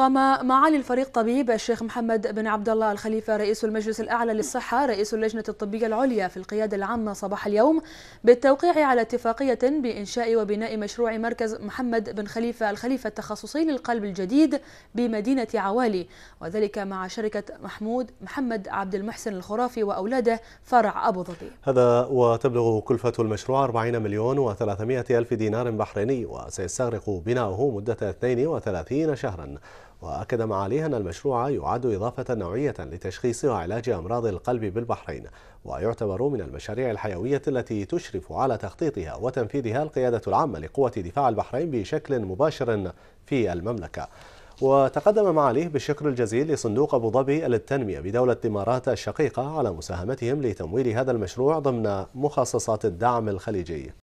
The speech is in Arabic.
قام معالي الفريق طبيب الشيخ محمد بن عبد الله الخليفة رئيس المجلس الأعلى للصحة رئيس اللجنة الطبية العليا في القيادة العامة صباح اليوم بالتوقيع على اتفاقية بإنشاء وبناء مشروع مركز محمد بن خليفة الخليفة التخصصي للقلب الجديد بمدينة عوالي وذلك مع شركة محمود محمد عبد المحسن الخرافي وأولاده فرع أبو ظبي هذا وتبلغ كلفة المشروع 40 مليون و300 ألف دينار بحريني وسيستغرق بناؤه مدة 32 شهرا وأكد معاليه أن المشروع يعد إضافة نوعية لتشخيص وعلاج أمراض القلب بالبحرين ويعتبر من المشاريع الحيوية التي تشرف على تخطيطها وتنفيذها القيادة العامة لقوة دفاع البحرين بشكل مباشر في المملكة وتقدم معاليه بالشكر الجزيل لصندوق أبو ظبي للتنمية بدولة الإمارات الشقيقة على مساهمتهم لتمويل هذا المشروع ضمن مخصصات الدعم الخليجي